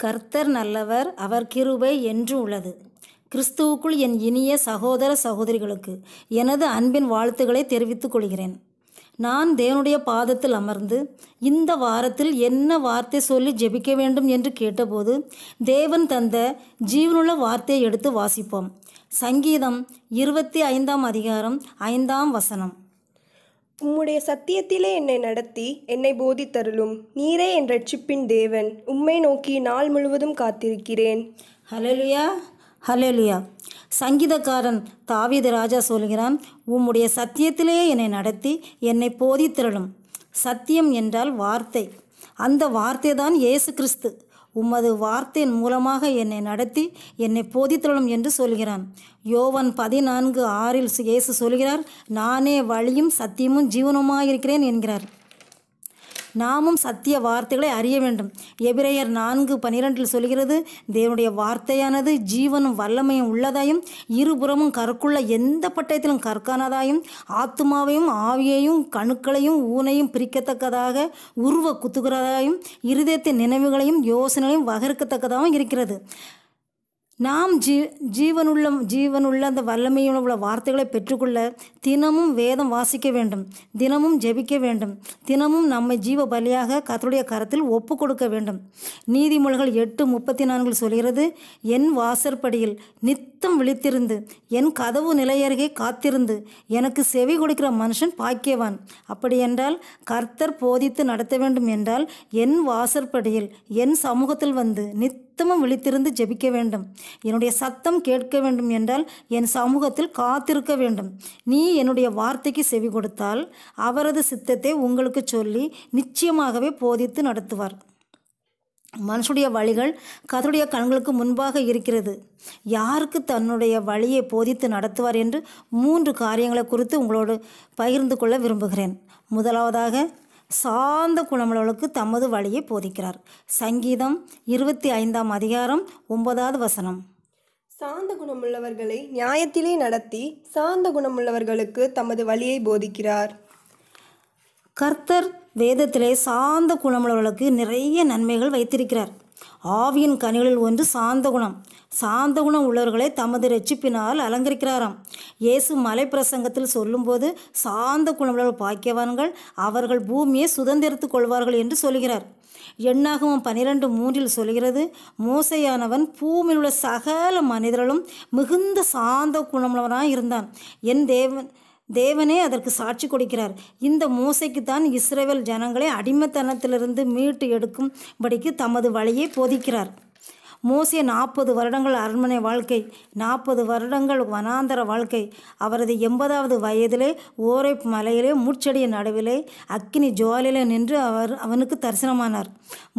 கர்த்தர் நல்லவர் அவர் கிருபை என்று உள்ளது கிறிஸ்துவுக்குள் என் இனிய சகோதர சகோதரிகளுக்கு எனது அன்பின் வாழ்த்துக்களை தெரிவித்துக் கொள்கிறேன் நான் தேவனுடைய பாதத்தில் அமர்ந்து இந்த வாரத்தில் என்ன வார்த்தை சொல்லி ஜெபிக்க வேண்டும் என்று கேட்டபோது தேவன் தந்த ஜீவனுள்ள வார்த்தையை எடுத்து வாசிப்போம் சங்கீதம் இருபத்தி ஐந்தாம் அதிகாரம் ஐந்தாம் வசனம் உம்முடைய சத்தியத்திலே என்னை நடத்தி என்னை போதித்தருளும் நீரே என் ரட்சிப்பின் தேவன் உம்மை நோக்கி நாள் முழுவதும் காத்திருக்கிறேன் ஹலலுயா ஹலோலியா சங்கீதக்காரன் தாவீது ராஜா சொல்கிறான் உம்முடைய சத்தியத்திலேயே என்னை நடத்தி என்னை போதித்திரளும் சத்தியம் என்றால் வார்த்தை அந்த வார்த்தை தான் இயேசு கிறிஸ்து உமது வார்த்தையின் மூலமாக என்னை நடத்தி என்னை போதித்தரலும் என்று சொல்கிறான் யோவன் பதினான்கு ஆறில் இயேசு சொல்கிறார் நானே வழியும் சத்தியமும் ஜீவனுமாயிருக்கிறேன் என்கிறார் நாமும் சத்திய வார்த்தைகளை அறிய வேண்டும் எபிரேயர் நான்கு பனிரெண்டில் சொல்கிறது தேவனுடைய வார்த்தையானது ஜீவனும் வல்லமையும் உள்ளதாயும் இருபுறமும் கற்குள்ள எந்த பட்டயத்திலும் கற்கானதாயும் ஆத்மாவையும் ஆவியையும் கணுக்களையும் ஊனையும் பிரிக்கத்தக்கதாக உருவ குத்துகிறதாயும் இருதயத்தின் நினைவுகளையும் யோசனைகளையும் வகர்க்கத்தக்கதாகவும் இருக்கிறது நாம் ஜீ ஜீவனுள்ள ஜீவனுள்ள அந்த வல்லமையுள்ள உள்ள வார்த்தைகளை பெற்றுக்கொள்ள தினமும் வேதம் வாசிக்க வேண்டும் தினமும் ஜெபிக்க வேண்டும் தினமும் நம்மை ஜீவ பலியாக கத்தருடைய கரத்தில் ஒப்பு கொடுக்க வேண்டும் நீதிமொழிகள் எட்டு முப்பத்தி நான்கு சொல்கிறது என் வாசற்படியில் நித்தம் விழித்திருந்து என் கதவு நிலையருகே காத்திருந்து எனக்கு செவி கொடுக்கிற மனுஷன் பாக்கியவான் அப்படி என்றால் கர்த்தர் போதித்து நடத்த வேண்டும் என்றால் என் வாசற்படியில் என் சமூகத்தில் வந்து நித்தமும் விழித்திருந்து ஜெபிக்க வேண்டும் என்னுடைய சத்தம் கேட்க வேண்டும் என்றால் என் சமூகத்தில் காத்திருக்க வேண்டும் நீ என்னுடைய வார்த்தைக்கு செவி கொடுத்தால் அவரது சித்தத்தை உங்களுக்கு சொல்லி நிச்சயமாகவே போதித்து நடத்துவார் மனுஷுடைய வழிகள் கதருடைய கண்களுக்கு முன்பாக இருக்கிறது யாருக்கு தன்னுடைய வழியை போதித்து நடத்துவார் என்று மூன்று காரியங்களை குறித்து உங்களோடு பகிர்ந்து கொள்ள விரும்புகிறேன் முதலாவதாக சார்ந்த குணமுள்ளவளுக்கு தமது வழியை போதிக்கிறார் சங்கீதம் இருபத்தி ஐந்தாம் அதிகாரம் ஒன்பதாவது வசனம் சாந்த குணமுள்ளவர்களை நியாயத்திலே நடத்தி சாந்த குணமுள்ளவர்களுக்கு தமது வழியை போதிக்கிறார் கர்த்தர் வேதத்திலே சார்ந்த குணமுள்ளவர்களுக்கு நிறைய நன்மைகள் வைத்திருக்கிறார் ஆவியின் கனிகளில் ஒன்று சாந்த குணம் சாந்த குணம் உள்ளவர்களை தமது ரட்சிப்பினால் அலங்கரிக்கிறாராம் இயேசு மலை பிரசங்கத்தில் சொல்லும்போது சாந்த குணமுள்ளவர் பாக்கியவான்கள் அவர்கள் பூமியை சுதந்திரத்துக் கொள்வார்கள் என்று சொல்கிறார் எண்ணாகவும் பனிரெண்டு மூன்றில் சொல்கிறது மோசையானவன் பூமியில் உள்ள சகல மனிதர்களும் மிகுந்த சாந்த குணமுள்ளவனாக இருந்தான் என் தேவன் தேவனே அதற்கு சாட்சி கொடுக்கிறார் இந்த மோசைக்கு தான் இஸ்ரேல் ஜனங்களை அடிமைத்தனத்திலிருந்து மீட்டு எடுக்கும்படிக்கு தமது வழியை போதிக்கிறார் மோசே நாற்பது வருடங்கள் அரண்மனை வாழ்க்கை நாற்பது வருடங்கள் வனாந்தர வாழ்க்கை அவரது எண்பதாவது வயதிலே ஓரை மலையிலே மூச்சடிய நடுவிலே அக்கினி ஜோலிலே நின்று அவர் அவனுக்கு தரிசனமானார்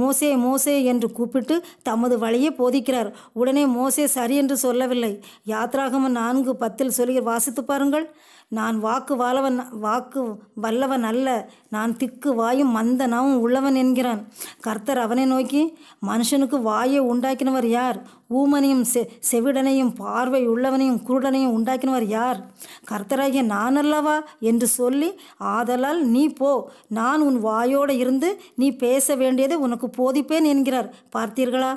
மோசே மோசே என்று கூப்பிட்டு தமது வழியே போதிக்கிறார் உடனே மோசே சரி என்று சொல்லவில்லை யாத்ராகம நான்கு பத்தில் சொல்லி வாசித்து பாருங்கள் நான் வாக்கு வாழவன் வாக்கு வல்லவன் அல்ல நான் திக்கு வாயும் மந்தனாவும் உள்ளவன் என்கிறான் கர்த்தர் அவனை நோக்கி மனுஷனுக்கு வாயை உண்டாக்கினவர் யார் ஊமனையும் செ செவிடனையும் பார்வை உள்ளவனையும் குருடனையும் உண்டாக்கினவர் யார் கர்த்தராகிய நான் அல்லவா என்று சொல்லி ஆதலால் நீ போ நான் உன் வாயோடு இருந்து நீ பேச வேண்டியதை உனக்கு போதிப்பேன் என்கிறார் பார்த்தீர்களா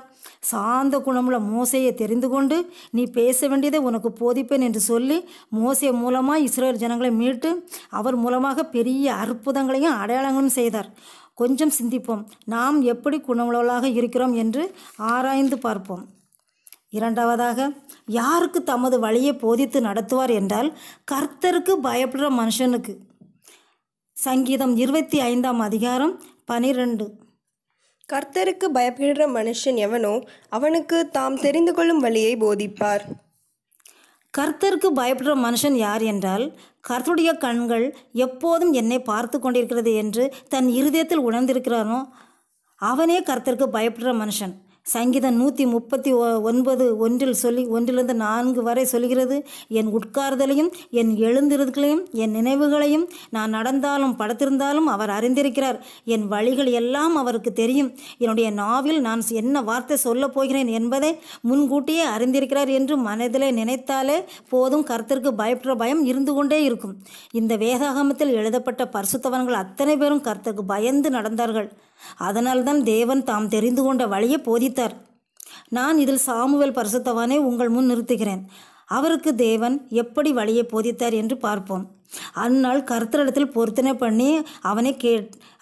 சாந்த குணமுள்ள மோசையை தெரிந்து கொண்டு நீ பேச வேண்டியதை உனக்கு போதிப்பேன் என்று சொல்லி மோசை மூலமாக இஸ்ரேல் ஜனங்களை மீட்டு அவர் மூலமாக பெரிய அற்புதங்களையும் அடையாளங்களும் செய்தார் கொஞ்சம் சிந்திப்போம் நாம் எப்படி குணமுள்ளவளாக இருக்கிறோம் என்று ஆராய்ந்து பார்ப்போம் இரண்டாவதாக யாருக்கு தமது வழியை போதித்து நடத்துவார் என்றால் கர்த்தருக்கு பயப்படுற மனுஷனுக்கு சங்கீதம் இருபத்தி ஐந்தாம் அதிகாரம் பனிரெண்டு கர்த்தருக்கு பயப்படுகிற மனுஷன் எவனோ அவனுக்கு தாம் தெரிந்து கொள்ளும் வழியை போதிப்பார் கர்த்தருக்கு பயப்படுற மனுஷன் யார் என்றால் கர்த்தருடைய கண்கள் எப்போதும் என்னை பார்த்து கொண்டிருக்கிறது என்று தன் இருதயத்தில் உணர்ந்திருக்கிறானோ அவனே கர்த்தருக்கு பயப்படுற மனுஷன் சங்கீதம் நூற்றி முப்பத்தி ஒ ஒன்பது ஒன்றில் சொல்லி ஒன்றிலிருந்து நான்கு வரை சொல்கிறது என் உட்கார்தலையும் என் எழுந்திருக்களையும் என் நினைவுகளையும் நான் நடந்தாலும் படுத்திருந்தாலும் அவர் அறிந்திருக்கிறார் என் வழிகள் எல்லாம் அவருக்கு தெரியும் என்னுடைய நாவில் நான் என்ன வார்த்தை சொல்லப் போகிறேன் என்பதை முன்கூட்டியே அறிந்திருக்கிறார் என்று மனதிலே நினைத்தாலே போதும் கருத்திற்கு பயப்படுற பயம் இருந்து கொண்டே இருக்கும் இந்த வேதாகமத்தில் எழுதப்பட்ட பரிசுத்தவன்கள் அத்தனை பேரும் கருத்துக்கு பயந்து நடந்தார்கள் அதனால்தான் தேவன் தாம் தெரிந்து கொண்ட வழியை போதித்தார் நான் இதில் சாமுவேல் பரிசுத்தவானே உங்கள் முன் நிறுத்துகிறேன் அவருக்கு தேவன் எப்படி வழியை போதித்தார் என்று பார்ப்போம் அந்நாள் கர்த்தரிடத்தில் பொருத்தனை பண்ணி அவனை கே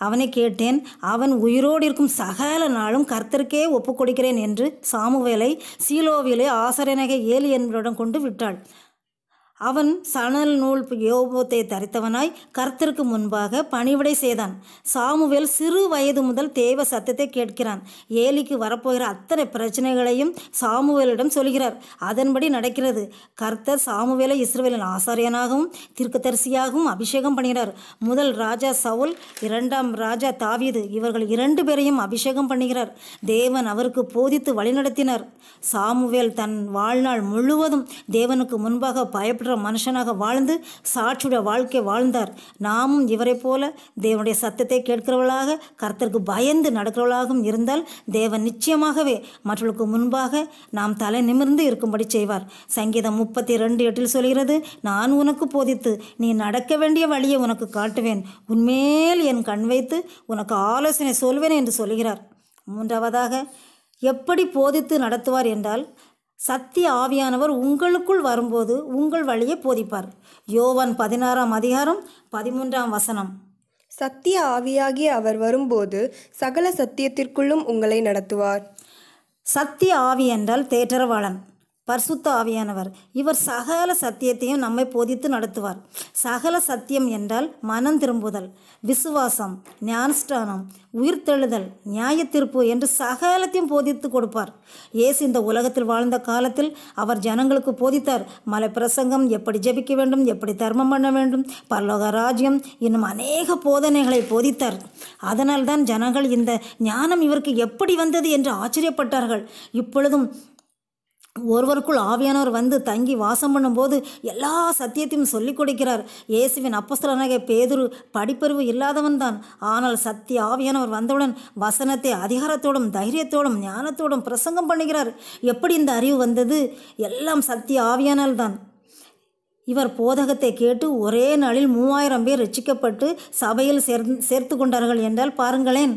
அவனை கேட்டேன் அவன் உயிரோடு இருக்கும் சகல நாளும் கர்த்தருக்கே ஒப்புக் கொடுக்கிறேன் என்று சாமுவேலை சீலோவிலே ஆசரனகை ஏலி என்பவரிடம் கொண்டு விட்டாள் அவன் சணல் நூல் யோபத்தை தரித்தவனாய் கர்த்தருக்கு முன்பாக பணிவிடை செய்தான் சாமுவேல் சிறு வயது முதல் தேவ சத்தத்தை கேட்கிறான் ஏலிக்கு வரப்போகிற அத்தனை பிரச்சனைகளையும் சாமுவேலிடம் சொல்கிறார் அதன்படி நடக்கிறது கர்த்தர் சாமுவேலை இஸ்ரேலின் ஆசாரியனாகவும் திருக்குதரிசியாகவும் அபிஷேகம் பண்ணுகிறார் முதல் ராஜா சவுல் இரண்டாம் ராஜா தாவீது இவர்கள் இரண்டு பேரையும் அபிஷேகம் பண்ணுகிறார் தேவன் அவருக்கு போதித்து வழிநடத்தினார் சாமுவேல் தன் வாழ்நாள் முழுவதும் தேவனுக்கு முன்பாக பயப்பட என்ற மனுஷனாக வாழ்ந்து சாட்சியுடைய வாழ்க்கை வாழ்ந்தார் நாமும் இவரை போல தேவனுடைய சத்தத்தை கேட்கிறவளாக கர்த்தருக்கு பயந்து நடக்கிறவளாகவும் இருந்தால் தேவன் நிச்சயமாகவே மற்றவர்களுக்கு முன்பாக நாம் தலை நிமிர்ந்து இருக்கும்படி செய்வார் சங்கீதம் முப்பத்தி ரெண்டு எட்டில் சொல்கிறது நான் உனக்கு போதித்து நீ நடக்க வேண்டிய வழியை உனக்கு காட்டுவேன் உன்மேல் என் கண் வைத்து உனக்கு ஆலோசனை சொல்வேன் என்று சொல்கிறார் மூன்றாவதாக எப்படி போதித்து நடத்துவார் என்றால் சத்திய ஆவியானவர் உங்களுக்குள் வரும்போது உங்கள் வழியை போதிப்பார் யோவன் பதினாறாம் அதிகாரம் பதிமூன்றாம் வசனம் சத்திய ஆவியாகிய அவர் வரும்போது சகல சத்தியத்திற்குள்ளும் உங்களை நடத்துவார் சத்திய ஆவி என்றால் தேற்றரவாளன் பர்சுத்த ஆவியானவர் இவர் சகல சத்தியத்தையும் நம்மை போதித்து நடத்துவார் சகல சத்தியம் என்றால் மனம் திரும்புதல் விசுவாசம் ஞானஸ்தானம் உயிர்த்தெழுதல் நியாயத்திருப்பு என்று சகலத்தையும் போதித்து கொடுப்பார் ஏசு இந்த உலகத்தில் வாழ்ந்த காலத்தில் அவர் ஜனங்களுக்கு போதித்தார் மலை பிரசங்கம் எப்படி ஜெபிக்க வேண்டும் எப்படி தர்மம் பண்ண வேண்டும் பல்லோக ராஜ்யம் இன்னும் அநேக போதனைகளை போதித்தார் அதனால்தான் ஜனங்கள் இந்த ஞானம் இவருக்கு எப்படி வந்தது என்று ஆச்சரியப்பட்டார்கள் இப்பொழுதும் ஒருவருக்குள் ஆவியானவர் வந்து தங்கி வாசம் பண்ணும்போது எல்லா சத்தியத்தையும் சொல்லிக் கொடுக்கிறார் இயேசுவின் அப்பஸ்தலனாக பேதுரு படிப்பறிவு இல்லாதவன் தான் ஆனால் சத்திய ஆவியானவர் வந்தவுடன் வசனத்தை அதிகாரத்தோடும் தைரியத்தோடும் ஞானத்தோடும் பிரசங்கம் பண்ணுகிறார் எப்படி இந்த அறிவு வந்தது எல்லாம் சத்திய ஆவியானால் தான் இவர் போதகத்தை கேட்டு ஒரே நாளில் மூவாயிரம் பேர் ரட்சிக்கப்பட்டு சபையில் சேர் சேர்த்து கொண்டார்கள் என்றால் பாருங்களேன்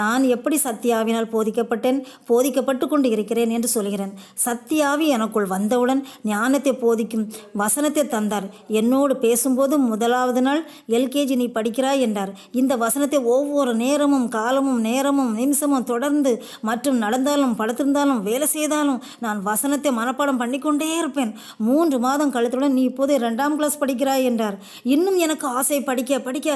நான் எப்படி சத்தியாவினால் போதிக்கப்பட்டேன் போதிக்கப்பட்டு கொண்டு இருக்கிறேன் என்று சொல்கிறேன் சத்தியாவி எனக்குள் வந்தவுடன் ஞானத்தை போதிக்கும் வசனத்தை தந்தார் என்னோடு பேசும்போது முதலாவது நாள் எல்கேஜி நீ படிக்கிறாய் என்றார் இந்த வசனத்தை ஒவ்வொரு நேரமும் காலமும் நேரமும் நிமிஷமும் தொடர்ந்து மற்றும் நடந்தாலும் படுத்திருந்தாலும் வேலை செய்தாலும் நான் வசனத்தை மனப்பாடம் பண்ணிக்கொண்டே இருப்பேன் மூன்று மாதம் கழுத்துடன் நீ இப்போது இப்போதே ரெண்டாம் கிளாஸ் படிக்கிறாய் என்றார் இன்னும் எனக்கு ஆசை படிக்க படிக்க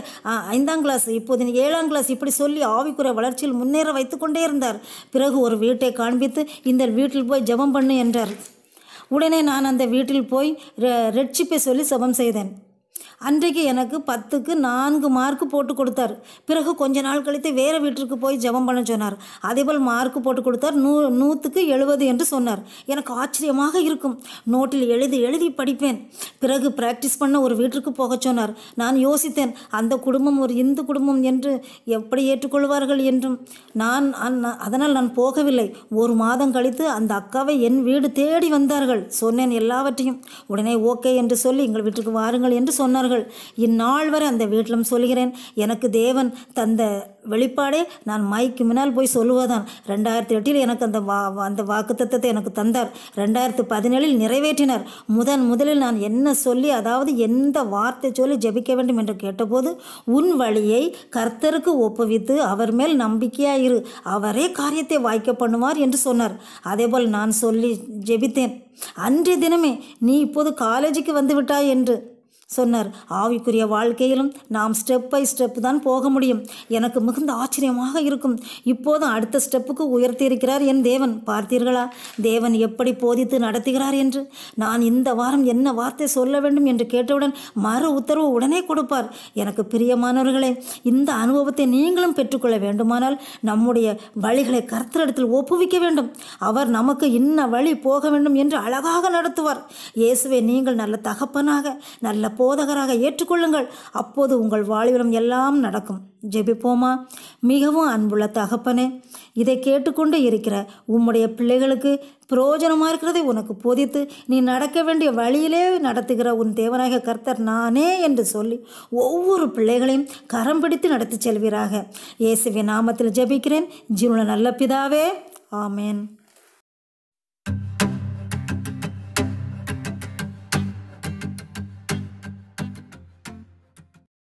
ஐந்தாம் கிளாஸ் இப்போது ஏழாம் கிளாஸ் இப்படி சொல்லி ஆவிக்குற வளர்ச்சியில் முன்னேற வைத்து கொண்டே இருந்தார் பிறகு ஒரு வீட்டை காண்பித்து இந்த வீட்டில் போய் ஜபம் பண்ணு என்றார் உடனே நான் அந்த வீட்டில் போய் ரெட்சிப்பை சொல்லி சபம் செய்தேன் அன்றைக்கு எனக்கு பத்துக்கு நான்கு மார்க் போட்டு கொடுத்தார் பிறகு கொஞ்ச நாள் கழித்து வேறு வீட்டிற்கு போய் ஜபம் பண்ண சொன்னார் அதேபோல் மார்க் போட்டு கொடுத்தார் நூ நூற்றுக்கு எழுபது என்று சொன்னார் எனக்கு ஆச்சரியமாக இருக்கும் நோட்டில் எழுதி எழுதி படிப்பேன் பிறகு பிராக்டிஸ் பண்ண ஒரு வீட்டிற்கு போக சொன்னார் நான் யோசித்தேன் அந்த குடும்பம் ஒரு இந்து குடும்பம் என்று எப்படி ஏற்றுக்கொள்வார்கள் என்றும் நான் அதனால் நான் போகவில்லை ஒரு மாதம் கழித்து அந்த அக்காவை என் வீடு தேடி வந்தார்கள் சொன்னேன் எல்லாவற்றையும் உடனே ஓகே என்று சொல்லி எங்கள் வீட்டுக்கு வாருங்கள் என்று சொன்னேன் சொன்னார்கள் இந்நாள் வரை அந்த வீட்டிலும் சொல்கிறேன் எனக்கு தேவன் தந்த வெளிப்பாடே நான் மைக்கு முன்னால் போய் சொல்லுவதான் ரெண்டாயிரத்தி எட்டில் எனக்கு அந்த வா அந்த வாக்கு தத்தத்தை எனக்கு தந்தார் ரெண்டாயிரத்து பதினேழில் நிறைவேற்றினார் முதன் முதலில் நான் என்ன சொல்லி அதாவது எந்த வார்த்தை சொல்லி ஜெபிக்க வேண்டும் என்று கேட்டபோது உன் வழியை கர்த்தருக்கு ஒப்புவித்து அவர் மேல் நம்பிக்கையாக இரு அவரே காரியத்தை வாய்க்க பண்ணுவார் என்று சொன்னார் அதேபோல் நான் சொல்லி ஜெபித்தேன் அன்றைய தினமே நீ இப்போது காலேஜுக்கு வந்து விட்டாய் என்று சொன்னார் ஆவிக்குரிய வாழ்க்கையிலும் நாம் ஸ்டெப் பை ஸ்டெப் தான் போக முடியும் எனக்கு மிகுந்த ஆச்சரியமாக இருக்கும் இப்போதும் அடுத்த ஸ்டெப்புக்கு உயர்த்தியிருக்கிறார் என் தேவன் பார்த்தீர்களா தேவன் எப்படி போதித்து நடத்துகிறார் என்று நான் இந்த வாரம் என்ன வார்த்தை சொல்ல வேண்டும் என்று கேட்டவுடன் மறு உத்தரவு உடனே கொடுப்பார் எனக்கு பிரியமானவர்களே இந்த அனுபவத்தை நீங்களும் பெற்றுக்கொள்ள வேண்டுமானால் நம்முடைய வழிகளை கர்த்தரிடத்தில் ஒப்புவிக்க வேண்டும் அவர் நமக்கு இன்ன வழி போக வேண்டும் என்று அழகாக நடத்துவார் இயேசுவை நீங்கள் நல்ல தகப்பனாக நல்ல போதகராக ஏற்றுக்கொள்ளுங்கள் அப்போது உங்கள் வாழ்விலும் எல்லாம் நடக்கும் ஜெபிப்போமா மிகவும் அன்புள்ள தகப்பனே இதை கேட்டுக்கொண்டு இருக்கிற உம்முடைய பிள்ளைகளுக்கு பிரயோஜனமாக இருக்கிறதை உனக்கு பொதித்து நீ நடக்க வேண்டிய வழியிலே நடத்துகிற உன் தேவனாக கர்த்தர் நானே என்று சொல்லி ஒவ்வொரு பிள்ளைகளையும் கரம் பிடித்து நடத்தி செல்வீராக இயேசுவின் நாமத்தில் ஜெபிக்கிறேன் ஜீவன நல்ல பிதாவே ஆமேன்